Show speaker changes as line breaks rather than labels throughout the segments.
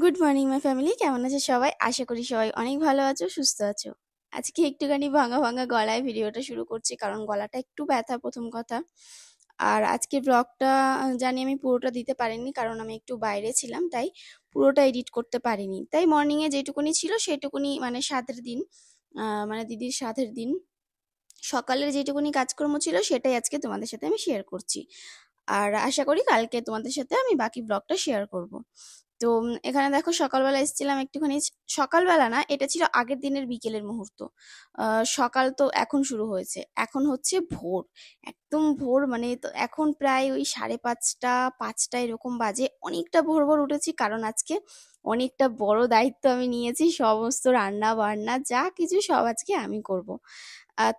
Good morning my family কেমন আছে সবাই আশা করি সবাই অনেক ভালো আছো সুস্থ আছো আজকে একটুখানি ভাঙা ভাঙা গলায় ভিডিওটা শুরু করছি কারণ গলাটা একটু ব্যথা প্রথম কথা আর আজকে ব্লগটা জানি আমি পুরোটা দিতে পারিনি কারণ আমি একটু বাইরে ছিলাম তাই পুরোটা এডিট করতে পারিনি তাই মর্নিংয়ে যেটুকুনি ছিল সেটুকুনি মানে সাতের দিন মানে দিদির সাতের দিন সকালের যেটুকুনি কাজকর্ম ছিল সেটাই আজকে তোমাদের সাথে আমি শেয়ার করছি আর আশা করি কালকে তোমাদের সাথে আমি বাকি ব্লগটা শেয়ার করব তো এখানে দেখো সকালবেলা এসেছিলাম একটুখানি সকালবেলা না এটা ছিল আগের দিনের বিকেলের মুহূর্ত সকাল তো এখন শুরু হয়েছে এখন হচ্ছে ভোর একদম ভোর মানে তো এখন প্রায় ওই সাড়ে পাঁচটা পাঁচটা এরকম বাজে অনেকটা ভোর ভোর উঠেছি কারণ আজকে অনেকটা বড় দায়িত্ব আমি নিয়েছি সমস্ত রান্না বান্না যা কিছু সব আজকে আমি করব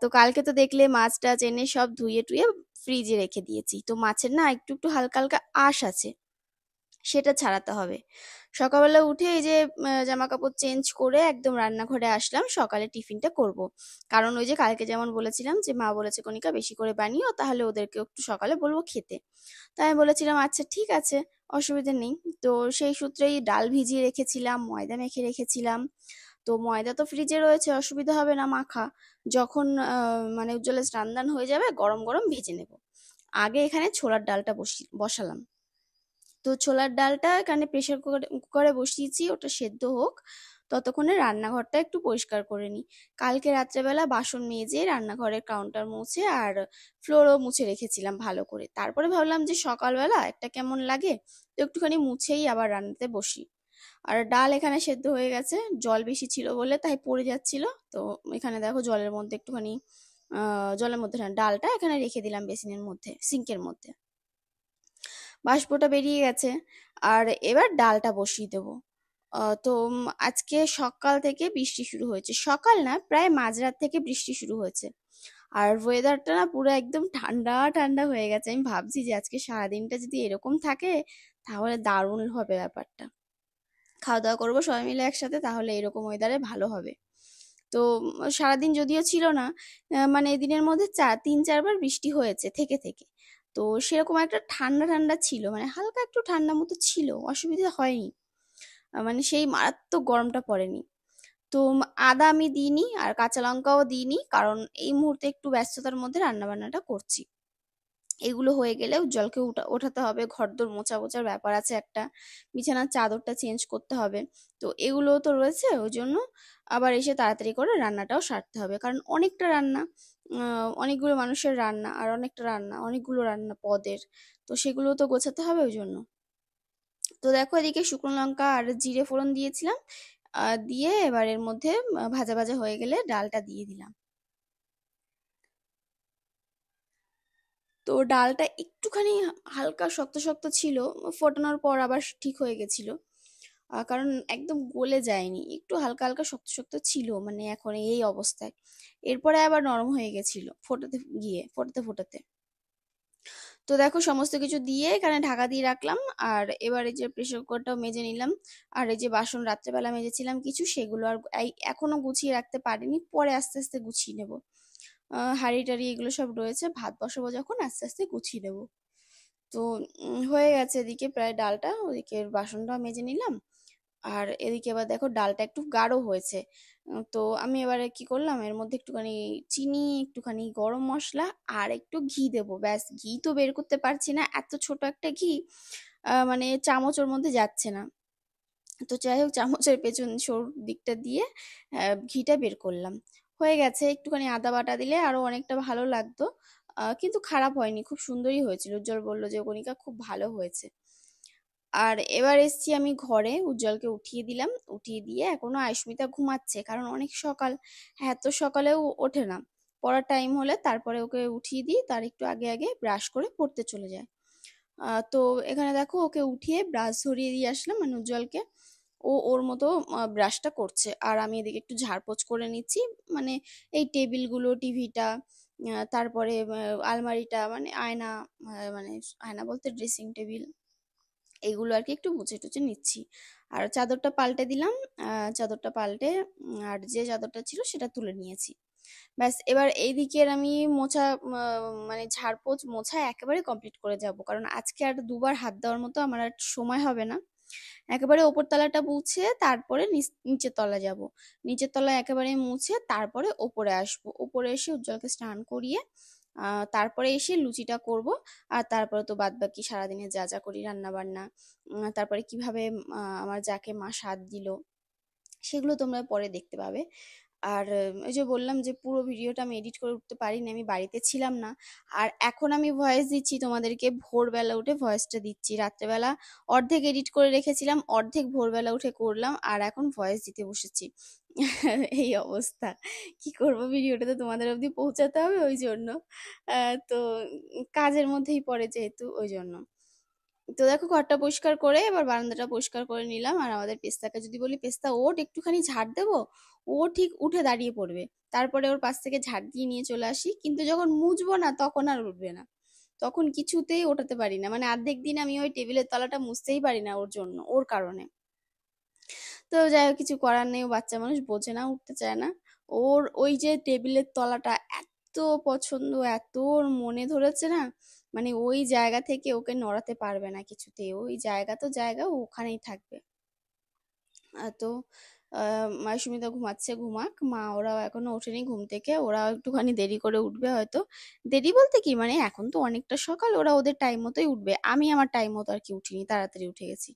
তো কালকে তো দেখলে মাছটা চেনে সব ধুয়ে টুয়ে ফ্রিজে রেখে দিয়েছি তো মাছের না একটু একটু হালকা হালকা আশ আছে সেটা ছাড়াতে হবে সকালবেলা উঠে এই যে জামা কাপড় চেঞ্জ করে একদম রান্নাঘরে আসলাম সকালে টিফিনটা করব। কারণ ওই যে কালকে যেমন বলেছিলাম যে মা বলেছে কনিকা বেশি করে বানিও তাহলে ওদেরকে একটু সকালে বলবো খেতে তাই আমি বলেছিলাম আচ্ছা ঠিক আছে অসুবিধা নেই তো সেই সূত্রেই ডাল ভিজিয়ে রেখেছিলাম ময়দা মেখে রেখেছিলাম তো ময়দা তো ফ্রিজে রয়েছে অসুবিধা হবে না মাখা যখন মানে উজ্জ্বলের স্নান হয়ে যাবে গরম গরম ভেজে নেব আগে এখানে ছোলার ডালটা বসি বসালাম তো ছোলার ডালটা এখানে প্রেশার কুকারে কুকারে বসিয়েছি ওটা সেদ্ধ হোক ততক্ষণে রান্নাঘরটা একটু পরিষ্কার করে নিই কালকে রাত্রেবেলা বাসন মেজে রান্নাঘরের কাউন্টার মুছে আর ফ্লোরও মুছে রেখেছিলাম ভালো করে তারপরে ভাবলাম যে সকালবেলা একটা কেমন লাগে তো একটুখানি মুছেই আবার রান্নাতে বসি আর ডাল এখানে সেদ্ধ হয়ে গেছে জল বেশি ছিল বলে তাই পড়ে যাচ্ছিল তো এখানে দেখো জলের মধ্যে একটুখানি জলের মধ্যে ডালটা এখানে রেখে দিলাম বেসিনের মধ্যে সিঙ্কের মধ্যে বাষ্পটা বেরিয়ে গেছে আর এবার ডালটা বসিয়ে দেবো তো আজকে সকাল থেকে বৃষ্টি শুরু হয়েছে সকাল না প্রায় মাঝরাত থেকে বৃষ্টি শুরু হয়েছে আর ওয়েদারটা না পুরো একদম ঠান্ডা ঠান্ডা হয়ে গেছে আমি ভাবছি যে আজকে সারাদিনটা যদি এরকম থাকে তাহলে দারুণ হবে ব্যাপারটা খাওয়া দাওয়া করবো সবাই মিলে একসাথে তাহলে এরকম ওয়েদারে ভালো হবে তো সারাদিন যদিও ছিল না মানে এদিনের মধ্যে চার তিন চারবার বৃষ্টি হয়েছে থেকে থেকে তো সেরকম একটা ঠান্ডা ঠান্ডা ছিল মানে হালকা একটু ঠান্ডা মতো ছিল অসুবিধা হয়নি মানে সেই মারাত্মক গরমটা পড়েনি তো আদা আমি দিইনি আর কাঁচা লঙ্কাও দিইনি কারণ এই মুহূর্তে একটু ব্যস্ততার মধ্যে রান্না বান্নাটা করছি এগুলো হয়ে গেলে জলকে উঠা ওঠাতে হবে ঘরদোর মোচা মোচার ব্যাপার আছে একটা বিছানার চাদরটা চেঞ্জ করতে হবে তো এগুলো তো রয়েছে ওই জন্য আবার এসে তাড়াতাড়ি করে রান্নাটাও সারতে হবে কারণ অনেকটা রান্না অনেকগুলো মানুষের রান্না আর অনেকটা রান্না অনেকগুলো রান্না পদের তো সেগুলো তো গোছাতে হবে ওই জন্য তো দেখো এদিকে শুকনো লঙ্কা আর জিরে ফোড়ন দিয়েছিলাম দিয়ে এবার এর মধ্যে ভাজা ভাজা হয়ে গেলে ডালটা দিয়ে দিলাম তো ডালটা একটুখানি হালকা শক্ত শক্ত ছিল ফোটানোর পর আবার ঠিক হয়ে গেছিলো কারণ একদম গলে যায়নি একটু হালকা হালকা শক্ত শক্ত ছিল মানে এখন এই অবস্থায় এরপরে আবার নরম হয়ে গেছিল ফোটাতে গিয়ে ফোটাতে ফোটাতে তো দেখো সমস্ত কিছু দিয়ে এখানে ঢাকা দিয়ে রাখলাম আর এবার এই যে প্রেশার কুকারটাও মেজে নিলাম আর এই যে বাসন রাত্রেবেলা মেজেছিলাম কিছু সেগুলো আর এখনো গুছিয়ে রাখতে পারিনি পরে আস্তে আস্তে গুছিয়ে নেব হাঁড়ি টাড়ি এগুলো সব রয়েছে ভাত বসাবো যখন আস্তে আস্তে গুছিয়ে নেব তো হয়ে গেছে এদিকে প্রায় ডালটা ওদিকে বাসনটাও মেজে নিলাম আর এদিকে এবার দেখো ডালটা একটু গাঢ় হয়েছে তো আমি এবারে কি করলাম এর মধ্যে একটুখানি চিনি একটুখানি গরম মশলা আর একটু ঘি দেবো ব্যাস ঘি তো বের করতে পারছি না এত ছোট একটা ঘি মানে চামচের মধ্যে যাচ্ছে না তো যাই হোক চামচের পেছন সরু দিকটা দিয়ে ঘিটা বের করলাম হয়ে গেছে একটুখানি আদা বাটা দিলে আরও অনেকটা ভালো লাগতো কিন্তু খারাপ হয়নি খুব সুন্দরই হয়েছিল উজ্জ্বল বললো যে কণিকা খুব ভালো হয়েছে আর এবার এসছি আমি ঘরে উজ্জ্বলকে উঠিয়ে দিলাম উঠিয়ে দিয়ে এখনও আয়ুস্মিতা ঘুমাচ্ছে কারণ অনেক সকাল হ্যাঁ, এত সকালেও ওঠে না পড়ার টাইম হলে তারপরে ওকে উঠিয়ে দিই তার একটু আগে আগে ব্রাশ করে পড়তে চলে যায় তো এখানে দেখো ওকে উঠিয়ে ব্রাশ ধরিয়ে দিয়ে আসলাম মানে উজ্জ্বলকে ও ওর মতো ব্রাশটা করছে আর আমি এদিকে একটু ঝাড়পোছ করে নিচ্ছি মানে এই টেবিলগুলো টিভিটা তারপরে আলমারিটা মানে আয়না মানে আয়না বলতে ড্রেসিং টেবিল এগুলো আর কি একটু মুছে টুছে নিচ্ছি আর চাদরটা পাল্টে দিলাম চাদরটা পাল্টে আর যে চাদরটা ছিল সেটা তুলে নিয়েছি ব্যাস এবার এই দিকের আমি মোছা মানে ঝাড়পোছ মোছা একেবারে কমপ্লিট করে যাব কারণ আজকে আর দুবার হাত দেওয়ার মতো আমার আর সময় হবে না একেবারে ওপর তলাটা মুছে তারপরে নিচের তলা যাব নিচের তলা একেবারে মুছে তারপরে ওপরে আসবো ওপরে এসে উজ্জ্বলকে স্নান করিয়ে তারপরে এসে লুচিটা করব আর তারপরে তো বাদ বাকি সারাদিনে যা যা করি রান্না বান্না তারপরে কিভাবে আমার যাকে মা স্বাদ দিল সেগুলো তোমরা পরে দেখতে পাবে আর ওই যে বললাম যে পুরো ভিডিওটা আমি এডিট করে উঠতে পারিনি আমি বাড়িতে ছিলাম না আর এখন আমি ভয়েস দিচ্ছি তোমাদেরকে ভোরবেলা উঠে ভয়েসটা দিচ্ছি রাত্রেবেলা অর্ধেক এডিট করে রেখেছিলাম অর্ধেক ভোরবেলা উঠে করলাম আর এখন ভয়েস দিতে বসেছি এই অবস্থা কি করব ভিডিওটা তো তোমাদের অবধি পৌঁছাতে হবে ওই জন্য তো কাজের মধ্যেই পড়ে যেহেতু ওই জন্য তো দেখো ঘরটা পরিষ্কার করে এবার বারান্দাটা পরিষ্কার করে নিলাম আর আমাদের পেস্তাকে যদি বলি পেস্তা ওট একটুখানি ঝাড় দেবো ও ঠিক উঠে দাঁড়িয়ে পড়বে তারপরে ওর পাশ থেকে ঝাড় দিয়ে নিয়ে চলে আসি কিন্তু যখন মুছবো না তখন আর উঠবে না তখন কিছুতেই ওঠাতে পারি না মানে অর্ধেক দিন আমি ওই টেবিলের তলাটা মুছতেই পারি না ওর জন্য ওর কারণে তো যাই হোক কিছু করার নেই বাচ্চা মানুষ বোঝে না উঠতে চায় না ওর ওই যে টেবিলের তলাটা এত পছন্দ এত ওর মনে ধরেছে না মানে ওই জায়গা থেকে ওকে নড়াতে পারবে না কিছুতে ওই জায়গা তো জায়গা ওখানেই থাকবে তো সুমিতা ঘুমাচ্ছে ঘুমাক মা ওরাও এখনো ওঠেনি ঘুম থেকে ওরা একটুখানি দেরি করে উঠবে হয়তো দেরি বলতে কি মানে এখন তো অনেকটা সকাল ওরা ওদের টাইম মতোই উঠবে আমি আমার টাইম মতো আর কি উঠিনি তাড়াতাড়ি উঠে গেছি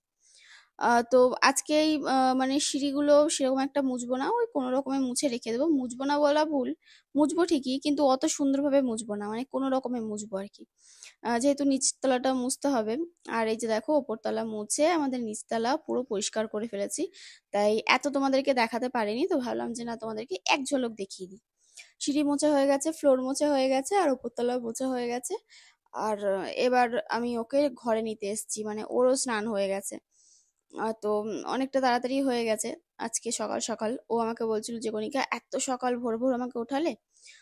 তো আজকে এই মানে সিঁড়িগুলো সেরকম একটা মুছবো না। ওই কোনো রকমে মুছে রেখে দেবো। মুছবো না বলা ভুল। মুছবো ঠিকই কিন্তু অত সুন্দরভাবে মুছবো না। মানে কোনো রকমে মুছবো আর কি যেহেতু নিচতলাটা মুছতে হবে। আর এই যে দেখো ওপরতলা মুছে আমাদের নিচতলা পুরো পরিষ্কার করে ফেলেছি। তাই এত তোমাদেরকে দেখাতে পারিনি। তো ভাবলাম যে না তোমাদেরকে এক ঝলক দেখিয়ে দিই। সিঁড়ি মোছা হয়ে গেছে, ফ্লোর মোছা হয়ে গেছে আর ওপরতলা মোছা হয়ে গেছে। আর এবার আমি ওকে ঘরে নিতে এসেছি। মানে ওরও স্নান হয়ে গেছে। তো অনেকটা তাড়াতাড়ি হয়ে গেছে আজকে সকাল সকাল ও আমাকে বলছিল যে কনিকা এত সকাল ভোর ভোর আমাকে উঠালে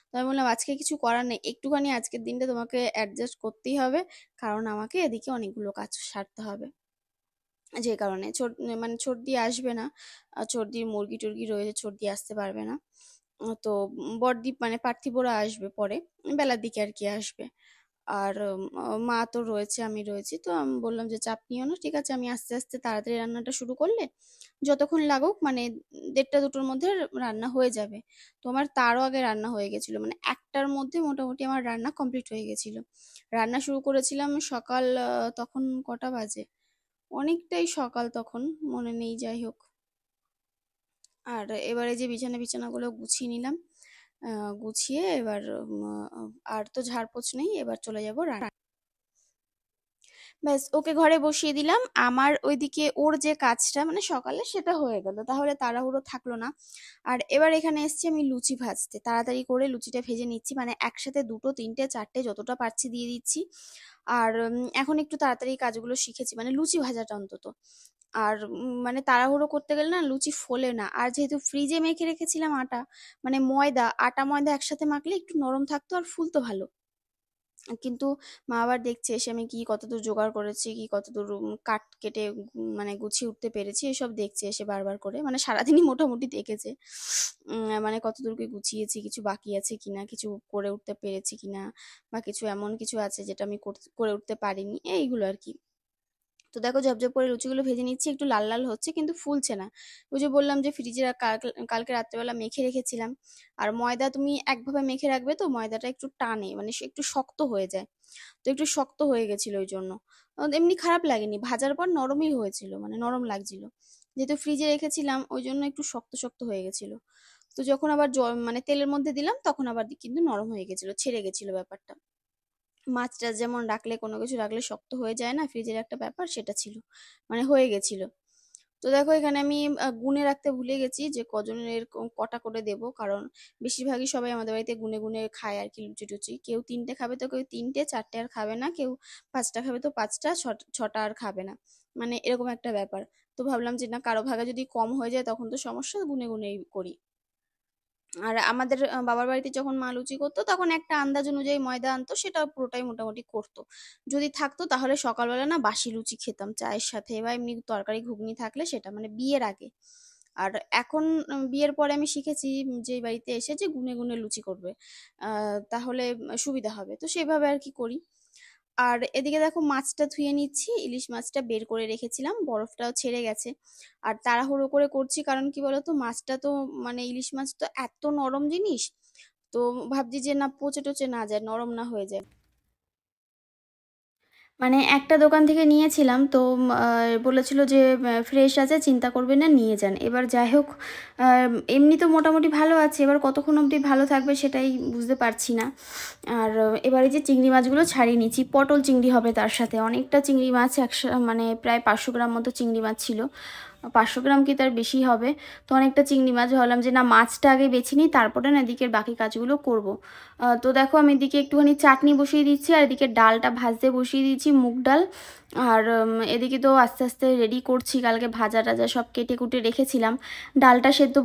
তো আমি বললাম আজকে কিছু করার নেই একটুখানি আজকের দিনটা তোমাকে অ্যাডজাস্ট করতেই হবে কারণ আমাকে এদিকে অনেকগুলো কাজ সারতে হবে যে কারণে ছোট মানে ছর্দি আসবে না ছর্দির মুরগি টুরগি রয়েছে ছর্দি আসতে পারবে না তো বড়দ্বীপ মানে পার্থিবরা আসবে পরে বেলার দিকে আর কি আসবে আর মা তো রয়েছে আমি রয়েছি তো আমি বললাম যে চাপ নিও না ঠিক আছে আমি আস্তে আস্তে তাড়াতাড়ি রান্নাটা শুরু করলে যতক্ষণ লাগুক মানে দেড়টা দুটোর মধ্যে রান্না হয়ে যাবে তো আমার তারও আগে রান্না হয়ে গেছিলো মানে একটার মধ্যে মোটামুটি আমার রান্না কমপ্লিট হয়ে গেছিলো রান্না শুরু করেছিলাম সকাল তখন কটা বাজে অনেকটাই সকাল তখন মনে নেই যাই হোক আর এবারে যে বিছানা বিছানাগুলো গুছিয়ে নিলাম গুছিয়ে এবার আর তো ঝাড়পোছ নেই এবার চলে যাব রান্না ব্যাস ওকে ঘরে বসিয়ে দিলাম আমার ওইদিকে ওর যে কাজটা মানে সকালে সেটা হয়ে গেল তাহলে তাড়াহুড়ো থাকলো না আর এবার এখানে এসছি আমি লুচি ভাজতে তাড়াতাড়ি করে লুচিটা ভেজে নিচ্ছি মানে একসাথে দুটো তিনটে চারটে যতটা পারছি দিয়ে দিচ্ছি আর এখন একটু তাড়াতাড়ি কাজগুলো শিখেছি মানে লুচি ভাজাটা অন্তত আর মানে তাড়াহুড়ো করতে গেলে না লুচি ফোলে না আর যেহেতু ফ্রিজে মেখে রেখেছিলাম আটা মানে ময়দা আটা ময়দা একসাথে মাখলে একটু নরম থাকতো আর ফুলতো ভালো কিন্তু মা আবার দেখছে এসে আমি কি কতদূর জোগাড় করেছি কি কতদূর কাট কেটে মানে গুছিয়ে উঠতে পেরেছি এসব দেখছে এসে বারবার করে মানে সারাদিনই মোটামুটি দেখেছে মানে কতদূর কি গুছিয়েছি কিছু বাকি আছে কিনা কিছু করে উঠতে পেরেছি কিনা বা কিছু এমন কিছু আছে যেটা আমি করে উঠতে পারিনি এইগুলো আর কি তো দেখো ঝপঝপ করে লুচিগুলো ভেজে নিচ্ছি একটু লাল লাল হচ্ছে কিন্তু ফুলছে না ওই যে বললাম যে ফ্রিজে কালকে রাত্রেবেলা মেখে রেখেছিলাম আর ময়দা তুমি একভাবে মেখে রাখবে তো ময়দাটা একটু টানে মানে একটু শক্ত হয়ে যায় তো একটু শক্ত হয়ে গেছিলো ওই জন্য এমনি খারাপ লাগেনি ভাজার পর নরমই হয়েছিল মানে নরম লাগছিল যেহেতু ফ্রিজে রেখেছিলাম ওই জন্য একটু শক্ত শক্ত হয়ে গেছিল তো যখন আবার মানে তেলের মধ্যে দিলাম তখন আবার কিন্তু নরম হয়ে গেছিলো ছেড়ে গেছিলো ব্যাপারটা মাছটা যেমন রাখলে কোনো কিছু রাখলে শক্ত হয়ে যায় না ফ্রিজের একটা ব্যাপার সেটা ছিল মানে হয়ে গেছিল তো দেখো এখানে আমি গুনে রাখতে ভুলে গেছি যে কজনের কটা করে দেব কারণ বেশিরভাগই সবাই আমাদের বাড়িতে গুনে গুনে খায় আর কি লুচি টুচি কেউ তিনটে খাবে তো কেউ তিনটে চারটে আর খাবে না কেউ পাঁচটা খাবে তো পাঁচটা ছটা আর খাবে না মানে এরকম একটা ব্যাপার তো ভাবলাম যে না কারো ভাগে যদি কম হয়ে যায় তখন তো সমস্যা গুনে গুনেই করি আর আমাদের বাবার বাড়িতে যখন মা লুচি করতো তখন একটা আন্দাজ অনুযায়ী ময়দা আনতো সেটা পুরোটাই মোটামুটি করতো যদি থাকতো তাহলে সকালবেলা না বাসি লুচি খেতাম চায়ের সাথে বা এমনি তরকারি ঘুগনি থাকলে সেটা মানে বিয়ের আগে আর এখন বিয়ের পরে আমি শিখেছি যে বাড়িতে এসে যে গুনে গুনে লুচি করবে তাহলে সুবিধা হবে তো সেভাবে আর কি করি আর এদিকে দেখো মাছটা ধুয়ে নিচ্ছি ইলিশ মাছটা বের করে রেখেছিলাম বরফটাও ছেড়ে গেছে আর তাড়াহুড়ো করে করছি কারণ কি বলতো মাছটা তো মানে ইলিশ মাছ তো এত নরম জিনিস তো ভাবছি যে না পচে টচে না যায় নরম না হয়ে যায় মানে একটা দোকান থেকে নিয়েছিলাম তো বলেছিল যে ফ্রেশ আছে চিন্তা করবেন না নিয়ে যান এবার যাই হোক এমনি তো মোটামুটি ভালো আছে এবার কতক্ষণ অবধি ভালো থাকবে সেটাই বুঝতে পারছি না আর এবারে যে চিংড়ি মাছগুলো ছাড়িয়ে নিয়েছি পটল চিংড়ি হবে তার সাথে অনেকটা চিংড়ি মাছ একশো মানে প্রায় পাঁচশো গ্রাম মতো চিংড়ি মাছ ছিল পাঁচশো গ্রাম কি তার বেশি হবে তো অনেকটা চিংড়ি মাছ ভাবলাম যে না মাছটা আগে বেছে নিই তারপরে না এদিকের বাকি কাজগুলো করব তো দেখো আমি এদিকে একটুখানি চাটনি বসিয়ে দিচ্ছি আর এদিকে ডালটা ভাজতে বসিয়ে দিচ্ছি মুগ ডাল আর এদিকে তো আস্তে আস্তে রেডি করছি কালকে ভাজা টাজা সব কেটে কুটে রেখেছিলাম ডালটা সেদ্ধ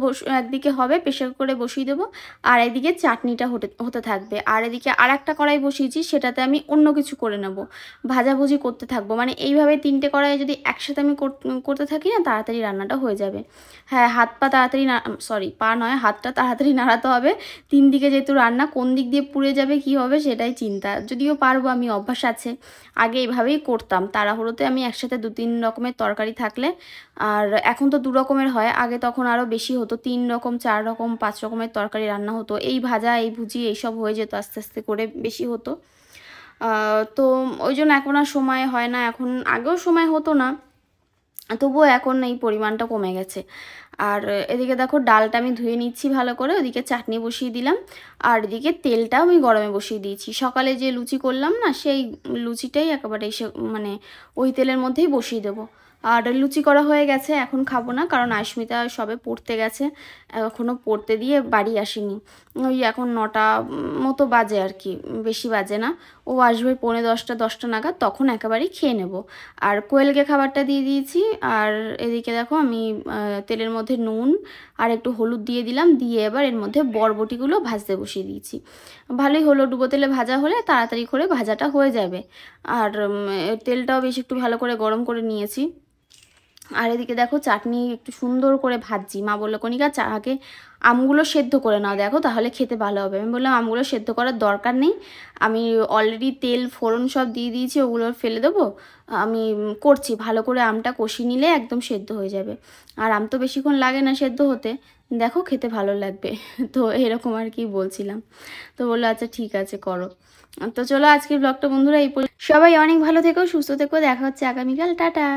একদিকে হবে প্রেশার করে বসিয়ে দেবো আর এদিকে চাটনিটা হতে হতে থাকবে আর এদিকে আর একটা কড়াই বসিয়েছি সেটাতে আমি অন্য কিছু করে নেব ভাজাভুজি করতে থাকবো মানে এইভাবে তিনটে কড়াই যদি একসাথে আমি করতে থাকি না তাড়াতাড়ি রান্নাটা হয়ে যাবে হ্যাঁ হাত পা তাড়াতাড়ি না সরি পা নয় হাতটা তাড়াতাড়ি নাড়াতে হবে তিন দিকে যেহেতু রান্না কোন দিক দিয়ে পুড়ে যাবে কি হবে সেটাই চিন্তা যদিও পারবো আমি অভ্যাস আছে আগে এইভাবেই করতাম তাড়াহুড়োতে আমি একসাথে দু তিন রকমের তরকারি থাকলে আর এখন তো দু রকমের হয় আগে তখন আরও বেশি হতো তিন রকম চার রকম পাঁচ রকমের তরকারি রান্না হতো এই ভাজা এই ভুজি এইসব হয়ে যেত আস্তে আস্তে করে বেশি হতো তো ওই জন্য এখন আর সময় হয় না এখন আগেও সময় হতো না তবুও এখন এই পরিমাণটা কমে গেছে আর এদিকে দেখো ডালটা আমি ধুয়ে নিচ্ছি ভালো করে ওদিকে চাটনি বসিয়ে দিলাম আর এদিকে তেলটাও আমি গরমে বসিয়ে দিয়েছি সকালে যে লুচি করলাম না সেই লুচিটাই একেবারে এসে মানে ওই তেলের মধ্যেই বসিয়ে দেবো আর লুচি করা হয়ে গেছে এখন খাবো না কারণ আশ্মিতা সবে পড়তে গেছে এখনও পড়তে দিয়ে বাড়ি আসেনি ওই এখন নটা মতো বাজে আর কি বেশি বাজে না ও আসবে পৌনে দশটা দশটা নাগাদ তখন একেবারেই খেয়ে নেব আর কোয়েলকে খাবারটা দিয়ে দিয়েছি আর এদিকে দেখো আমি তেলের মধ্যে নুন আর একটু হলুদ দিয়ে দিলাম দিয়ে এবার এর মধ্যে বরবটিগুলো ভাজতে বসিয়ে দিয়েছি ভালোই হলো ডুবো তেলে ভাজা হলে তাড়াতাড়ি করে ভাজাটা হয়ে যাবে আর তেলটাও বেশ একটু ভালো করে গরম করে নিয়েছি আর এদিকে দেখো চাটনি একটু সুন্দর করে ভাজছি মা বললো কনিকা চাকে আমগুলো সেদ্ধ করে নাও দেখো তাহলে খেতে ভালো হবে আমি বললাম আমগুলো সেদ্ধ করার দরকার নেই আমি অলরেডি তেল ফোড়ন সব দিয়ে দিয়েছি ওগুলো ফেলে দেবো আমি করছি ভালো করে আমটা কষি নিলে একদম সেদ্ধ হয়ে যাবে আর আম তো বেশিক্ষণ লাগে না সেদ্ধ হতে দেখো খেতে ভালো লাগবে তো এরকম আর কি বলছিলাম তো বললো আচ্ছা ঠিক আছে করো তো চলো আজকের ব্লগটা বন্ধুরা এই সবাই অনেক ভালো থেকো সুস্থ থেকো দেখা হচ্ছে আগামীকাল টাটা